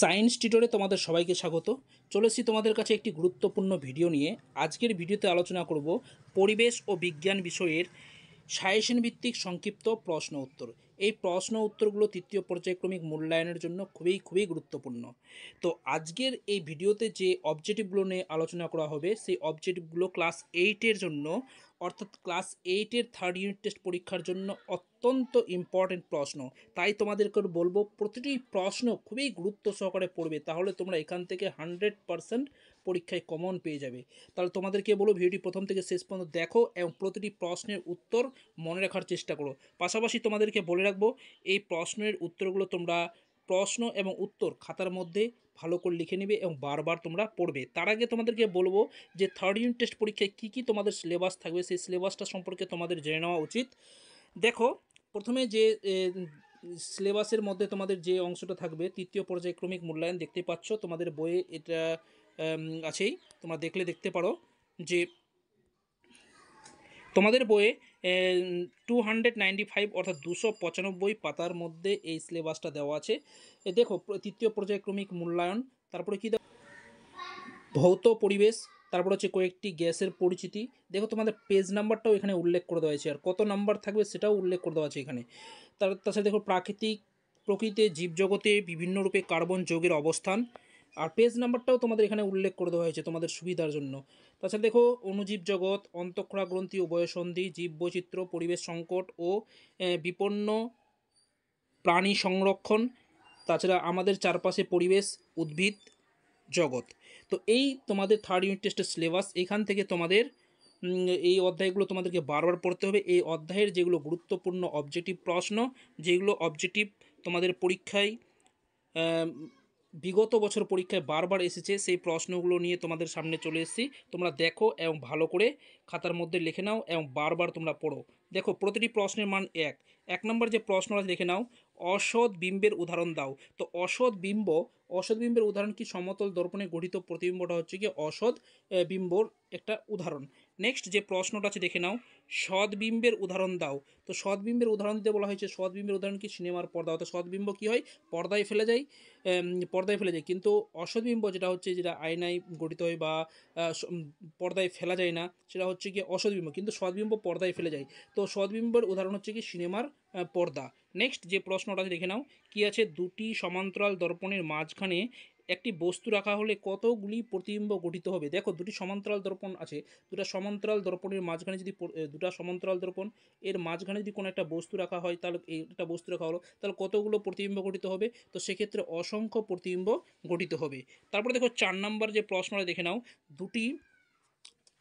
science টিটরে তোমাদের সবাইকে স্বাগত চলেছি তোমাদের কাছে একটি গুরুত্বপূর্ণ ভিডিও নিয়ে আজকের ভিডিওতে আলোচনা করব পরিবেশ ও বিজ্ঞান বিষয়ের সায়েশন ভিত্তিক সংক্ষিপ্ত প্রশ্ন উত্তর এই প্রশ্ন উত্তরগুলো তৃতীয় পর্যায়ক্রমিক মূল্যায়নের জন্য খুবই খুবই গুরুত্বপূর্ণ তো আজকের এই ভিডিওতে যে অবজেক্টিভগুলো নিয়ে আলোচনা করা হবে সেই অবজেক্টিভগুলো ক্লাস এইটের জন্য অর্থাৎ ক্লাস এইটের থার্ড ইউনিট টেস্ট পরীক্ষার জন্য অত্যন্ত ইম্পর্টেন্ট প্রশ্ন তাই তোমাদেরকে বলবো প্রতিটি প্রশ্ন খুবই গুরুত্ব সহকারে পড়বে তাহলে তোমরা এখান থেকে হান্ড্রেড পারসেন্ট পরীক্ষায় কমন পেয়ে যাবে তাহলে তোমাদেরকে বলো ভিডিওটি প্রথম থেকে শেষ পর্যন্ত দেখো এবং প্রতিটি প্রশ্নের উত্তর মনে রাখার চেষ্টা করো পাশাপাশি তোমাদেরকে বলে রাখবো এই প্রশ্নের উত্তরগুলো তোমরা প্রশ্ন এবং উত্তর খাতার মধ্যে ভালো করে লিখে নেবে এবং বারবার তোমরা পড়বে তার আগে তোমাদেরকে বলবো যে থার্ড ইউনিট টেস্ট পরীক্ষায় কী কী তোমাদের সিলেবাস থাকবে সেই সিলেবাসটা সম্পর্কে তোমাদের জেনে নেওয়া উচিত দেখো প্রথমে যে সিলেবাসের মধ্যে তোমাদের যে অংশটা থাকবে তৃতীয় পর্যায়ক্রমিক মূল্যায়ন দেখতে পাচ্ছ তোমাদের বইয়ে এটা আছেই তোমরা দেখলে দেখতে পারো যে তোমাদের বইয়ে টু হান্ড্রেড নাইনটি ফাইভ অর্থাৎ দুশো পঁচানব্বই পাতার মধ্যে এই সিলেবাসটা দেওয়া আছে দেখো তৃতীয় পর্যায়ক্রমিক মূল্যায়ন তারপরে কী ভৌত পরিবেশ তারপর হচ্ছে কয়েকটি গ্যাসের পরিচিতি দেখো তোমাদের পেজ নাম্বারটাও এখানে উল্লেখ করে দেওয়া হয়েছে আর কত নাম্বার থাকবে সেটাও উল্লেখ করে দেওয়া আছে এখানে তার তাছাড়া দেখো প্রাকৃতিক প্রকৃতিতে জীবজগতে বিভিন্ন রূপে কার্বন যৌগের অবস্থান আর পেজ নাম্বারটাও তোমাদের এখানে উল্লেখ করে দেওয়া হয়েছে তোমাদের সুবিধার জন্য তাছাড়া দেখো অনুজীব জগৎ অন্তঃক্ষরা গ্রন্থি জীব জীববৈচিত্র্য পরিবেশ সংকট ও বিপন্ন প্রাণী সংরক্ষণ তাছাড়া আমাদের চারপাশে পরিবেশ উদ্ভিদ জগৎ তো এই তোমাদের থার্ড ইউনিট টেস্টের সিলেবাস এখান থেকে তোমাদের এই অধ্যায়গুলো তোমাদেরকে বারবার পড়তে হবে এই অধ্যায়ের যেগুলো গুরুত্বপূর্ণ অবজেক্টিভ প্রশ্ন যেগুলো অবজেক্টিভ তোমাদের পরীক্ষায় বিগত বছর পরীক্ষায় বারবার এসেছে সেই প্রশ্নগুলো নিয়ে তোমাদের সামনে চলে এসেছি তোমরা দেখো এবং ভালো করে খাতার মধ্যে লিখে নাও এবং বারবার তোমরা পড়ো দেখো প্রতিটি প্রশ্নের মান এক এক নম্বর যে প্রশ্ন আছে লিখে নাও অসৎ বিম্বের উদাহরণ দাও তো অসৎ বিম্ব অসৎ বিম্বের উদাহরণ কি সমতল দর্পণে গঠিত প্রতিবিম্বটা হচ্ছে কি অসৎ বিম্বর একটা উদাহরণ নেক্সট যে প্রশ্নটা আছে দেখে নাও সদ্বিম্বের উদাহরণ দাও তো সদ্বিম্বের উদাহরণ দিতে বলা হয়েছে সদ্বিম্বের উদাহরণ কি সিনেমার পর্দা অর্থাৎ সদ্বিম্ব কী হয় পর্দায় ফেলে যায় পর্দায় ফেলে যায় কিন্তু অসদ্বিম্ব যেটা হচ্ছে যেটা আয়নায় গঠিত হয় বা পর্দায় ফেলা যায় না সেটা হচ্ছে কি অসদ্বিম্ব কিন্তু সদ্বিম্ব পর্দায় ফেলে যায় তো সদ্বিম্বের উদাহরণ হচ্ছে কি সিনেমার পর্দা নেক্সট যে প্রশ্নটা দেখে নাও কি আছে দুটি সমান্তরাল দর্পণের মাঝখানে একটি বস্তু রাখা হলে কতগুলি প্রতিবিম্ব গঠিত হবে দেখো দুটি সমান্তরাল দর্পণ আছে দুটো সমান্তরাল দর্পণের মাঝখানে যদি দুটা সমান্তরাল দর্পণ এর মাঝখানে যদি কোনো একটা বস্তু রাখা হয় তাহলে একটা বস্তু রাখা হলো তাহলে কতগুলো প্রতিবিম্ব গঠিত হবে তো সেক্ষেত্রে অসংখ্য প্রতিবিম্ব গঠিত হবে তারপরে দেখো চার নম্বর যে প্রশ্নটা দেখে নাও দুটি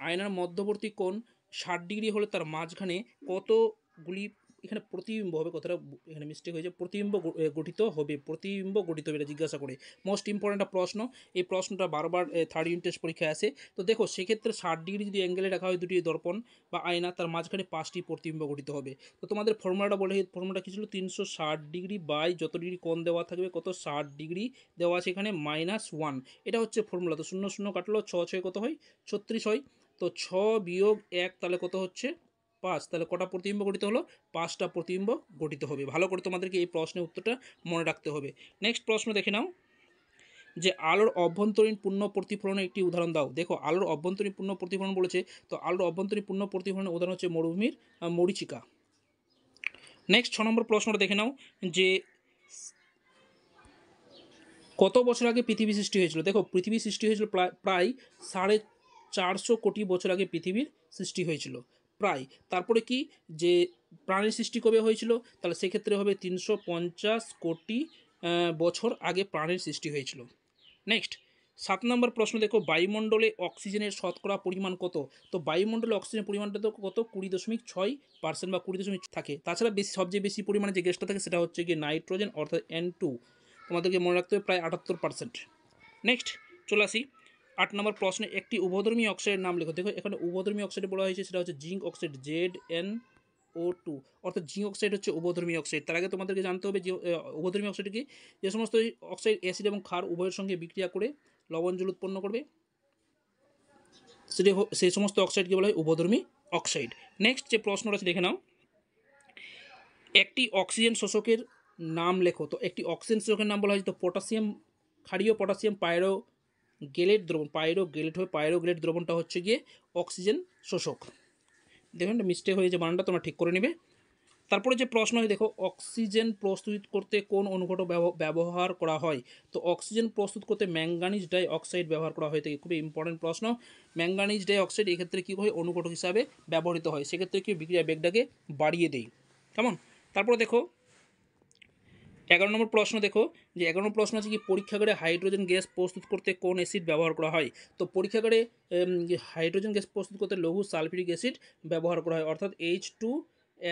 আয়নার মধ্যবর্তী কোণ ষাট ডিগ্রি হলে তার মাঝখানে কতগুলি এখানে প্রতিবিম্ব হবে কথাটা এখানে মিস্টেক হয়েছে প্রতিবিম্ব গঠিত হবে প্রতিবিম্ব গঠিত হবে এটা জিজ্ঞাসা করে মোস্ট ইম্পর্টেন্ট প্রশ্ন এই প্রশ্নটা বারবার থার্ড ইউনিট টেস্ট পরীক্ষায় আসে তো দেখো সেক্ষেত্রে ষাট ডিগ্রি যদি অ্যাঙ্গেলে রাখা হয় দুটি দর্পণ বা আয়না তার মাঝখানে পাঁচটি প্রতিবিম্ব গঠিত হবে তো তোমাদের ফর্মুলাটা বলে ফর্মুলাটা কি ছিল তিনশো ষাট ডিগ্রি বাই যত ডিগ্রি কোণ দেওয়া থাকবে কত ষাট ডিগ্রি দেওয়া আছে এখানে মাইনাস ওয়ান এটা হচ্ছে ফর্মুলা তো শূন্য শূন্য কাটলো ছ ছয় কত হয় ছত্রিশ হয় তো ছ বিয়োগ এক তাহলে কত হচ্ছে পাঁচ তাহলে কটা প্রতিবিম্ব গঠিত হলো পাঁচটা প্রতিবিম্ব গঠিত হবে ভালো করে তোমাদেরকে এই প্রশ্নের উত্তরটা মনে রাখতে হবে নেক্সট প্রশ্ন দেখে নাও যে আলোর অভ্যন্তরীণ পূর্ণ প্রতিফলনের একটি উদাহরণ দাও দেখো আলোর অভ্যন্তরীণ পূর্ণ প্রতিফলন বলেছে তো আলোর অভ্যন্তরীণ পূর্ণ প্রতিফলনের উদাহরণ হচ্ছে মরুভূমির মরিচিকা নেক্সট ছ নম্বর প্রশ্নটা দেখে নাও যে কত বছর আগে পৃথিবী সৃষ্টি হয়েছিল দেখো পৃথিবী সৃষ্টি হয়েছিল প্রায় সাড়ে চারশো কোটি বছর আগে পৃথিবীর সৃষ্টি হয়েছিল প্রায় তারপরে কি যে প্রাণের সৃষ্টি কবে হয়েছিল তাহলে সেক্ষেত্রে হবে তিনশো কোটি বছর আগে প্রাণের সৃষ্টি হয়েছিল নেক্সট সাত নম্বর প্রশ্ন দেখো বায়ুমণ্ডলে অক্সিজেনের শতকরা পরিমাণ কত তো বায়ুমণ্ডলে অক্সিজেনের পরিমাণটা তো কত কুড়ি দশমিক ছয় পার্সেন্ট বা কুড়ি দশমিক থাকে তাছাড়া বেশি সবচেয়ে বেশি পরিমাণে যে গ্যাসটা থাকে সেটা হচ্ছে গিয়ে নাইট্রোজেন অর্থাৎ এন টু তোমাদেরকে মনে রাখতে হবে প্রায় আটাত্তর পার্সেন্ট নেক্সট চলে আসি আট নম্বর প্রশ্নে একটি উভধর্মী অক্সাইডের নাম লেখো দেখো এখানে উভধর্মী অক্সাইড বলা হয়েছে সেটা হচ্ছে zinc oxide Z N O two অর্থাৎ জিঙ্ক অক্সাইড হচ্ছে উভধর্মী অক্সাইড তার আগে তোমাদেরকে জানতে হবে যে উভধর্মী অক্সাইড কি যে সমস্ত অক্সাইড অ্যাসিড এবং ক্ষার উভয়ের সঙ্গে বিক্রিয়া করে লবণ জল উৎপন্ন করবে সেটি সেই সমস্ত অক্সাইডকে বলা হয় উভধর্মী অক্সাইড নেক্সট যে প্রশ্নটা আছে দেখে নাও একটি অক্সিজেন শোষকের নাম লেখো তো একটি অক্সিজেন শোষকের নাম বলা হয় তো পটাশিয়াম ক্ষারীয় পটাশিয়াম পায়রো গেলেট দ্রবণ পাইরো গেলেট হয়ে পাইরো গেলেট দ্রবণটা হচ্ছে গিয়ে অক্সিজেন শোষক দেখুন মিস্টেক যে বানানটা তোমরা ঠিক করে নেবে তারপরে যে প্রশ্ন হয় দেখো অক্সিজেন প্রস্তুত করতে কোন অনুঘট ব্যবহার করা হয় তো অক্সিজেন প্রস্তুত করতে ম্যাঙ্গানিজ ডাই অক্সাইড ব্যবহার করা হয়ে থাকে খুবই ইম্পর্টেন্ট প্রশ্ন ম্যাঙ্গানিজ ডাই অক্সাইড এক্ষেত্রে কী হয় অনুঘটক হিসাবে ব্যবহৃত হয় সেক্ষেত্রে কি বিক্রিয়া বেগটাকে বাড়িয়ে দেয় কেমন তারপরে দেখো এগারো নম্বর প্রশ্ন দেখো যে এগারো নম্বর প্রশ্ন আছে কি পরীক্ষাগারে হাইড্রোজেন গ্যাস প্রস্তুত করতে কোন অ্যাসিড ব্যবহার করা হয় তো পরীক্ষাগারে হাইড্রোজেন গ্যাস প্রস্তুত করতে লঘু সালফিউরিক অ্যাসিড ব্যবহার করা হয় অর্থাৎ H two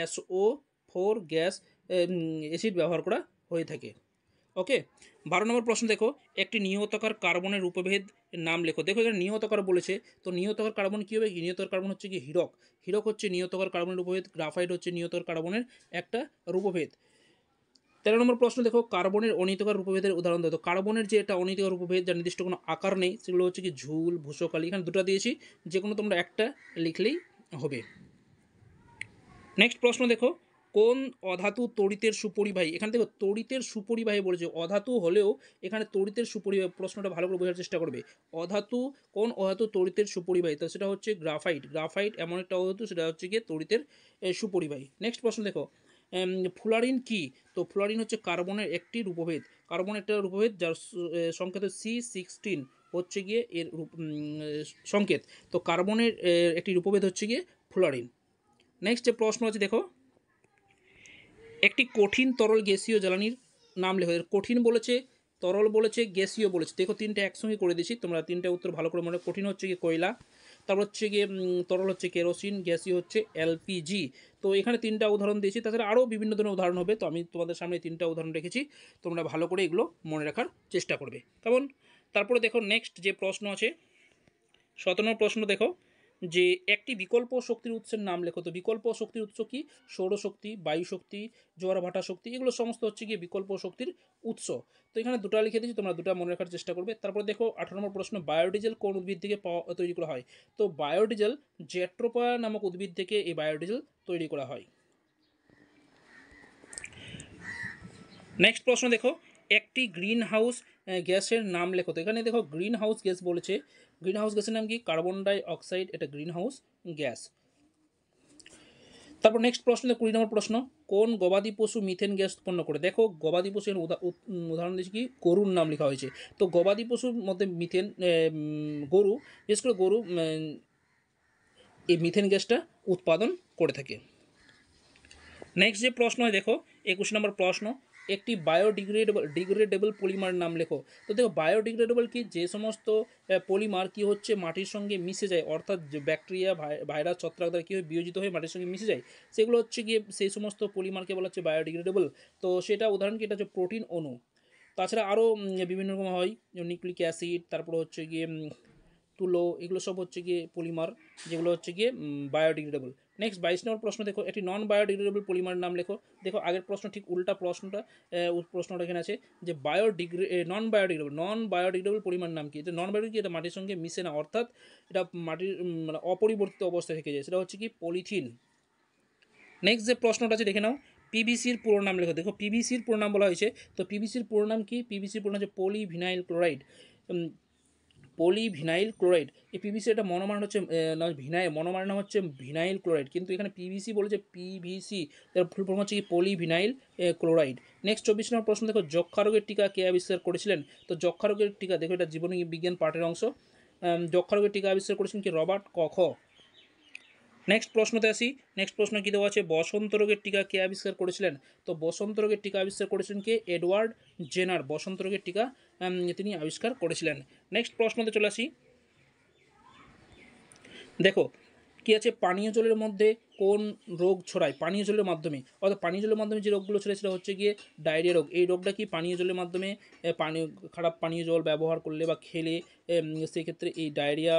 SO four gas acid ব্যবহার করা হয়ে থাকে ওকে বারো নম্বর প্রশ্ন দেখো একটি নিহতকার কার্বনের উপভেদ নাম লেখো দেখো এখানে নিহতকার বলেছে তো নিহতকার কার্বন কী হবে নিয়তকার কার্বন হচ্ছে কি হিরক হিরক হচ্ছে নিহতকার কার্বনের উপভেদ গ্রাফাইট হচ্ছে নিয়তকার কার্বনের একটা রূপভেদ তেরো নম্বর প্রশ্ন দেখো কার্বনের অনিতকার রূপভেদের উদাহরণ দেখো কার্বনের যে এটা অনিতকার রূপভেদ যা নির্দিষ্ট কোনো আকার নেই সেগুলো হচ্ছে কি ঝুল ভূষকালি এখানে দুটো দিয়েছি যে কোনো তোমরা একটা লিখলেই হবে নেক্সট প্রশ্ন দেখো কোন অধাতু তড়িতের সুপরিবাহী এখানে দেখো তড়িতের সুপরিবাহী বলেছে অধাতু হলেও এখানে তড়িতের সুপরিবাহী প্রশ্নটা ভালো করে বোঝার চেষ্টা করবে অধাতু কোন অধাতু তড়িতের সুপরিবাহী তো সেটা হচ্ছে গ্রাফাইট গ্রাফাইট এমন একটা অধাতু সেটা হচ্ছে গিয়ে তড়িতের সুপরিবাহী নেক্সট প্রশ্ন দেখো ফ্লোরিন কি তো ফ্লোরিন হচ্ছে কার্বনের একটি রূপভেদ কার্বনের একটা রূপভেদ যার সংকেত সি সিক্সটিন হচ্ছে গিয়ে এর সংকেত তো কার্বনের একটি রূপভেদ হচ্ছে গিয়ে ফ্লোরিন নেক্সট যে প্রশ্ন আছে দেখো একটি কঠিন তরল গ্যাসীয় জ্বালানির নাম লেখো কঠিন বলেছে তরল বলেছে গ্যাসীয় বলেছে দেখো তিনটা একসঙ্গে করে দিছি তোমরা তিনটা উত্তর ভালো করে মনে কঠিন হচ্ছে কি কয়লা তারপর হচ্ছে গিয়ে তরল হচ্ছে কেরোসিন গ্যাসীয় হচ্ছে এলপিজি তো এখানে তিনটা উদাহরণ দিয়েছি তাছাড়া আরও বিভিন্ন ধরনের উদাহরণ হবে তো আমি তোমাদের সামনে তিনটা উদাহরণ রেখেছি তোমরা ভালো করে এগুলো মনে রাখার চেষ্টা করবে কেমন তারপরে দেখো নেক্সট যে প্রশ্ন আছে সতেরো প্রশ্ন দেখো যে একটি বিকল্প শক্তির উৎসের নাম লেখো তো বিকল্প শক্তির উৎস কি সৌরশক্তি বায়ুশক্তি জোয়ার ভাটা শক্তি এগুলো সমস্ত হচ্ছে গিয়ে বিকল্প শক্তির উৎস তো এখানে দুটো লিখে দিচ্ছি তোমরা দুটো মনে রাখার চেষ্টা করবে তারপরে দেখো আঠারো নম্বর প্রশ্ন বায়োডিজেল কোন উদ্ভিদ থেকে পাওয়া তৈরি করা হয় তো বায়োডিজেল জেট্রোপা নামক উদ্ভিদ থেকে এই বায়োডিজেল তৈরি করা হয় নেক্সট প্রশ্ন দেখো একটি গ্রিন হাউস গ্যাসের নাম লেখো তো এখানে দেখো গ্রিন হাউস গ্যাস বলেছে গ্রিন হাউস গ্যাসের নাম কি কার্বন ডাই অক্সাইড এটা গ্রিন হাউস গ্যাস তারপর নেক্সট প্রশ্ন কুড়ি নম্বর প্রশ্ন কোন গবাদি পশু মিথেন গ্যাস উৎপন্ন করে দেখো গবাদি পশু এর উদাহরণ দিয়েছে কি গরুর নাম লেখা হয়েছে তো গবাদি পশুর মধ্যে মিথেন গরু বিশেষ করে গরু এই মিথেন গ্যাসটা উৎপাদন করে থাকে নেক্সট যে প্রশ্ন দেখো একুশ নম্বর প্রশ্ন একটি বায়োডিগ্রেডেবল ডিগ্রেডেবল পলিমার নাম লেখো তো দেখো বায়োডিগ্রেডেবল কি যে সমস্ত পলিমার কি হচ্ছে মাটির সঙ্গে মিশে যায় অর্থাৎ ব্যাকটেরিয়া ভাইরাস ছত্রাক দ্বারা কী হয় বিয়োজিত হয়ে মাটির সঙ্গে মিশে যায় সেগুলো হচ্ছে গিয়ে সেই সমস্ত পলিমারকে বলা হচ্ছে বায়োডিগ্রেডেবল তো সেটা উদাহরণ কি এটা হচ্ছে প্রোটিন অণু তাছাড়া আরও বিভিন্ন রকম হয় নিউক্লিক অ্যাসিড তারপর হচ্ছে গিয়ে তুলো এগুলো সব হচ্ছে গিয়ে পলিমার যেগুলো হচ্ছে গিয়ে বায়োডিগ্রেডেবল নেক্সট বাইশ নম্বর প্রশ্ন দেখো একটি নন বায়োডিগ্রেডেবল পলিমার নাম লেখো দেখো আগের প্রশ্ন ঠিক উল্টা প্রশ্নটা প্রশ্নটা এখানে আছে যে বায়োডিগ্রে non biodegradable non biodegradable polymer নাম কি যে নন বায়োডি এটা মাটির সঙ্গে মিশে না অর্থাৎ এটা মাটির মানে অপরিবর্তিত অবস্থায় থেকে যায় সেটা হচ্ছে কি পলিথিন নেক্সট যে প্রশ্নটা আছে দেখে নাও পিভিসির পুরো নাম লেখো দেখো পিভিসির পুরো নাম বলা হয়েছে তো পিভিসির পুরো নাম কি পিভিসির পুরো নাম হচ্ছে পলিভিনাইল ক্লোরাইড পলিভিনাইল ক্লোরাইড এই পিভিসি এটা মনোমার হচ্ছে ভিনাইল মনোমার নাম হচ্ছে ভিনাইল ক্লোরাইড কিন্তু এখানে পিভিসি বলেছে পিভিসি তার ফুল ফর্ম হচ্ছে কি পলিভিনাইল ক্লোরাইড নেক্সট চব্বিশ নম্বর প্রশ্ন দেখো যক্ষা রোগের টিকা কে আবিষ্কার করেছিলেন তো যক্ষা রোগের টিকা দেখো এটা জীবনী বিজ্ঞান পাঠের অংশ যক্ষা রোগের টিকা আবিষ্কার করেছেন কি রবার্ট কখ নেক্সট প্রশ্নতে আসি নেক্সট প্রশ্ন কী দেওয়া আছে বসন্ত রোগের টিকা কে আবিষ্কার করেছিলেন তো বসন্ত রোগের টিকা আবিষ্কার করেছিলেন কে এডওয়ার্ড জেনার বসন্ত রোগের টিকা তিনি আবিষ্কার করেছিলেন নেক্সট প্রশ্নতে চলে আসি দেখো কী আছে পানীয় জলের মধ্যে কোন রোগ ছড়ায় পানীয় জলের মাধ্যমে অর্থাৎ পানীয় জলের মাধ্যমে যে রোগগুলো ছড়ায় সেটা হচ্ছে গিয়ে ডায়রিয়া রোগ এই রোগটা কি পানীয় জলের মাধ্যমে পানি খারাপ পানীয় জল ব্যবহার করলে বা খেলে সেক্ষেত্রে এই ডায়রিয়া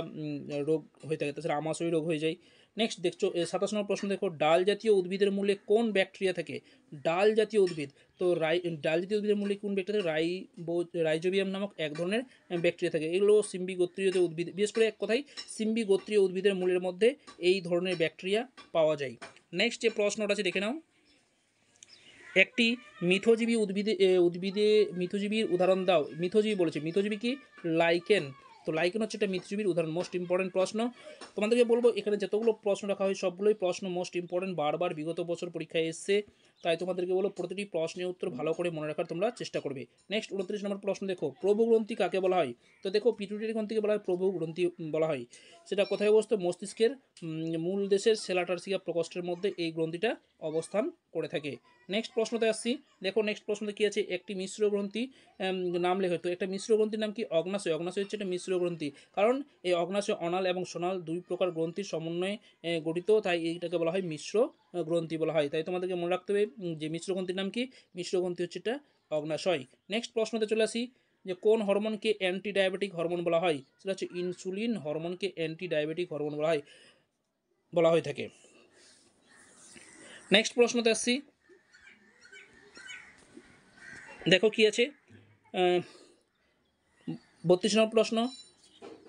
রোগ হয়ে থাকে তাছাড়া আমাশয় রোগ হয়ে যায় নেক্সট দেখছো সাতাশ নম্বর প্রশ্ন দেখো ডাল জাতীয় উদ্ভিদের মূলে কোন ব্যাকটেরিয়া থাকে ডাল জাতীয় উদ্ভিদ তো রাই ডাল জাতীয় উদ্ভিদের মূলে কোন ব্যাকটেরিয়া বো রাইজোবিয়াম নামক এক ধরনের ব্যাকটেরিয়া থাকে এগুলো সিম্বি গোত্রীয় উদ্ভিদ বিশেষ করে এক কথায় সিম্বি গোত্রীয় উদ্ভিদের মূলের মধ্যে এই ধরনের ব্যাকটেরিয়া পাওয়া পাওয়া যায় নেক্সট যে প্রশ্নটা আছে দেখে নাও একটি মিথজীবী উদ্ভিদে উদ্ভিদে মিথজীবীর উদাহরণ দাও মিথজীবী বলেছে মিথজীবী কি লাইকেন তো লাইকেন হচ্ছে একটা মিথজীবীর উদাহরণ মোস্ট ইম্পর্টেন্ট প্রশ্ন তোমাদেরকে বলবো এখানে যতগুলো প্রশ্ন রাখা হয় সবগুলোই প্রশ্ন মোস্ট ইম্পর্টেন্ট বারবার বিগত বছর পরীক্ষায় এসছে তাই তোমাদেরকে বলো প্রতিটি প্রশ্নের উত্তর ভালো করে মনে রাখার তোমরা চেষ্টা করবে নেক্সট উনত্রিশ নম্বর প্রশ্ন দেখো প্রভুগ্রন্থি কাকে বলা হয় তো দেখো পিটুটির গ্রন্থিকে বলা হয় প্রভুগ্রন্থি বলা হয় সেটা কোথায় অবস্থিত মস্তিষ্কের মূল দেশের সেলাটার্সিকা প্রকোষ্ঠের মধ্যে এই গ্রন্থিটা অবস্থান করে থাকে নেক্সট প্রশ্নতে আসছি দেখো নেক্সট প্রশ্নতে কী আছে একটি মিশ্র গ্রন্থি নাম লেখা তো একটা মিশ্র গ্রন্থির নাম কি অগ্নাশয় অগ্নাশয় হচ্ছে একটা মিশ্র গ্রন্থি কারণ এই অগ্নাশয় অনাল এবং সোনাল দুই প্রকার গ্রন্থির সমন্বয়ে গঠিত তাই এইটাকে বলা হয় মিশ্র গ্রন্থি বলা হয় তাই তোমাদেরকে মনে রাখতে হবে যে মিশ্রগ্রন্থির নাম কি মিশ্রগ্রন্থি হচ্ছে এটা অগ্নাশয় নেক্সট প্রশ্নতে চলে আসি যে কোন হরমোনকে অ্যান্টি ডায়াবেটিক হরমোন বলা হয় সেটা হচ্ছে ইনসুলিন হরমোনকে অ্যান্টি ডায়াবেটিক হরমোন বলা হয় বলা হয়ে থাকে নেক্সট প্রশ্নতে আসছি দেখো কি আছে বত্রিশ নম্বর প্রশ্ন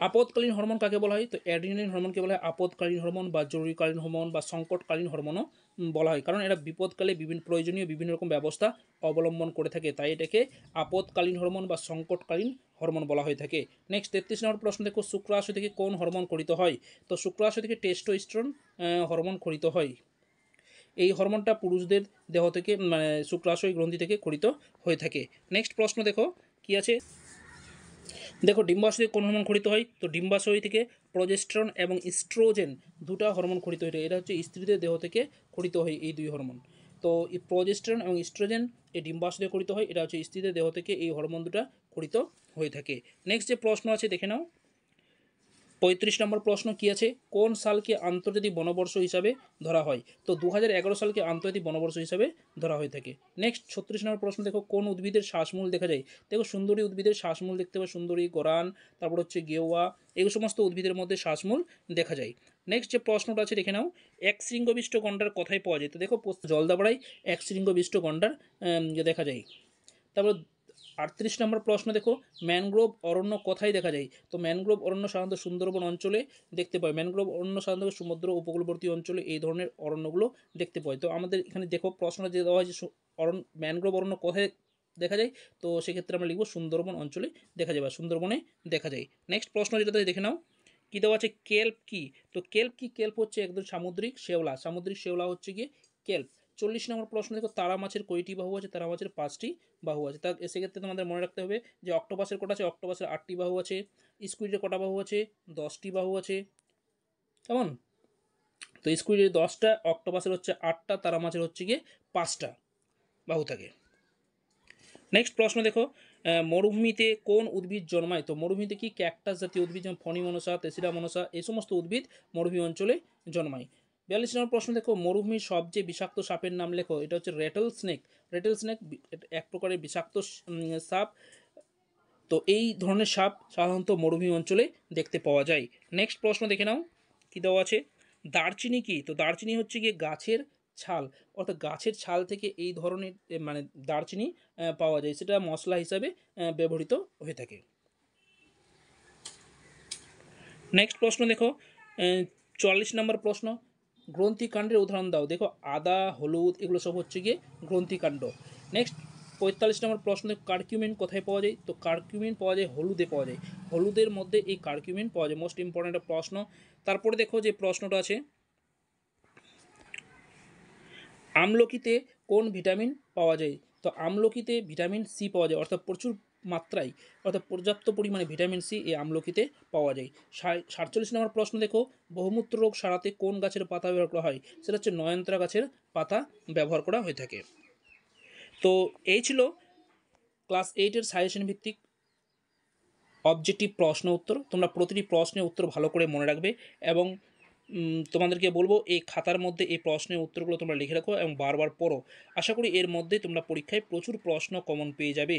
আপদকালীন হরমোন কাকে বলা হয় তো অ্যাড্রিনালিন হরমোনকে বলা হয় আপদকালীন হরমোন বা জরুরিকালীন হরমোন বা সংকটকালীন হরমোনও বলা হয় কারণ এরা বিপদকালে বিভিন্ন প্রয়োজনীয় বিভিন্ন রকম ব্যবস্থা অবলম্বন করে থাকে তাই এটাকে আপদকালীন হরমোন বা সংকটকালীন হরমোন বলা হয়ে থাকে নেক্সট তেত্রিশ নম্বর প্রশ্ন দেখো শুক্রাশয় থেকে কোন হরমোন করিত হয় তো শুক্রাশয় থেকে টেস্টোস্টেরন হরমোন করিত হয় এই হরমোনটা পুরুষদের দেহ থেকে মানে শুক্রাশয় গ্রন্থি থেকে করিত হয়ে থাকে নেক্সট প্রশ্ন দেখো কি আছে দেখো ডিম্বাশয় কোন হরমোন খড়িত হয় তো ডিম্বাশয় থেকে প্রজেস্ট্রন এবং ইস্ট্রোজেন দুটা হরমোন খড়িত হয়ে এটা হচ্ছে স্ত্রীদের দেহ থেকে খড়িত হয় এই দুই হরমোন তো এই প্রজেস্ট্রন এবং ইস্ট্রোজেন এই ডিম্বাশয় খড়িত হয় এটা হচ্ছে স্ত্রীদের দেহ থেকে এই হরমোন দুটা খড়িত হয়ে থাকে নেক্সট যে প্রশ্ন আছে দেখে নাও পঁয়ত্রিশ নম্বর প্রশ্ন কী আছে কোন সালকে আন্তর্জাতিক বনবর্ষ হিসাবে ধরা হয় তো দু সালকে আন্তর্জাতিক বনবর্ষ হিসাবে ধরা হয়ে থাকে নেক্সট ছত্রিশ নম্বর প্রশ্ন দেখো কোন উদ্ভিদের শ্বাসমূল দেখা যায় দেখো সুন্দরী উদ্ভিদের শ্বাসমূল দেখতে পাবে সুন্দরী গরান তারপর হচ্ছে গেওয়া এই সমস্ত উদ্ভিদের মধ্যে শ্বাসমূল দেখা যায় নেক্সট যে প্রশ্নটা আছে দেখে নাও এক শৃঙ্গবিষ্ট গণ্ডার কথায় পাওয়া যায় তো দেখো জলদাবড়ায় এক শৃঙ্গবিষ্ট গণ্ডার দেখা যায় তারপর আটত্রিশ নম্বর প্রশ্ন দেখো ম্যানগ্রোভ অরণ্য কোথায় দেখা যায় তো ম্যানগ্রোভ অরণ্য সাধারণত সুন্দরবন অঞ্চলে দেখতে পায় ম্যানগ্রোভ অরণ্য সাধারণত সমুদ্র উপকূলবর্তী অঞ্চলে এই ধরনের অরণ্যগুলো দেখতে পায় তো আমাদের এখানে দেখো প্রশ্ন যে দেওয়া হয় যে অরণ্য ম্যানগ্রোভ অরণ্য কোথায় দেখা যায় তো সেক্ষেত্রে আমরা লিখবো সুন্দরবন অঞ্চলে দেখা যায় বা সুন্দরবনে দেখা যায় নেক্সট প্রশ্ন যেটা দেখে নাও কী দেওয়া আছে কেল্প কি তো কেল্প কি কেল্প হচ্ছে একদম সামুদ্রিক শেওলা সামুদ্রিক শেওলা হচ্ছে গিয়ে কেল্প চল্লিশ নম্বর প্রশ্ন দেখো তারা মাছের কয়টি বাহু আছে তারা মাছের পাঁচটি বাহু আছে তা সেক্ষেত্রে তোমাদের মনে রাখতে হবে যে অক্টোপাসের কটা আছে অক্টোপাসের আটটি বাহু আছে স্কুইডের কটা বাহু আছে দশটি বাহু আছে কেমন তো স্কুইডের দশটা অক্টোপাসের হচ্ছে আটটা তারা মাছের হচ্ছে গিয়ে পাঁচটা বাহু থাকে নেক্সট প্রশ্ন দেখো মরুভূমিতে কোন উদ্ভিদ জন্মায় তো মরুভূমিতে কি ক্যাকটাস জাতীয় উদ্ভিদ যেমন ফণি মনসা তেসিরা মনসা এই সমস্ত উদ্ভিদ মরুভূমি অঞ্চলে জন্মায় বিয়াল্লিশ নম্বর প্রশ্ন দেখো মরুভূমির সবচেয়ে বিষাক্ত সাপের নাম লেখো এটা হচ্ছে রেটেল স্নেক রেটেল স্নেক এক প্রকারের বিষাক্ত সাপ তো এই ধরনের সাপ সাধারণত মরুভূমি অঞ্চলে দেখতে পাওয়া যায় নেক্সট প্রশ্ন দেখে নাও কী দেওয়া আছে দারচিনি কি তো দারচিনি হচ্ছে গিয়ে গাছের ছাল অর্থাৎ গাছের ছাল থেকে এই ধরনের মানে দারচিনি পাওয়া যায় সেটা মশলা হিসাবে ব্যবহৃত হয়ে থাকে নেক্সট প্রশ্ন দেখো চল্লিশ নম্বর প্রশ্ন গ্রন্থিকাণ্ডের উদাহরণ দাও দেখো আদা হলুদ এগুলো সব হচ্ছে গিয়ে গ্রন্থিকাণ্ড নেক্সট পঁয়তাল্লিশ নম্বর প্রশ্ন কার্কিউমেন কোথায় পাওয়া যায় তো কার্কিউমিন পাওয়া যায় হলুদে পাওয়া যায় হলুদের মধ্যে এই কার্কিউমেন পাওয়া যায় মোস্ট ইম্পর্ট্যান্ট প্রশ্ন তারপরে দেখো যে প্রশ্নটা আছে আমলকিতে কোন ভিটামিন পাওয়া যায় তো আমলকিতে ভিটামিন সি পাওয়া যায় অর্থাৎ প্রচুর মাত্রায় অর্থাৎ পর্যাপ্ত পরিমাণে ভিটামিন সি এই আমলকিতে পাওয়া যায় সাতচল্লিশ নম্বর প্রশ্ন দেখো বহুমূত্র রোগ সারাতে কোন গাছের পাতা ব্যবহার করা হয় সেটা হচ্ছে নয়ন্ত্রা গাছের পাতা ব্যবহার করা হয়ে থাকে তো এই ছিল ক্লাস এইটের সাজেশন ভিত্তিক অবজেক্টিভ প্রশ্ন উত্তর তোমরা প্রতিটি প্রশ্নের উত্তর ভালো করে মনে রাখবে এবং তোমাদেরকে বলবো এই খাতার মধ্যে এই প্রশ্নের উত্তরগুলো তোমরা লিখে রাখো এবং বারবার পড়ো আশা করি এর মধ্যে তোমরা পরীক্ষায় প্রচুর প্রশ্ন কমন পেয়ে যাবে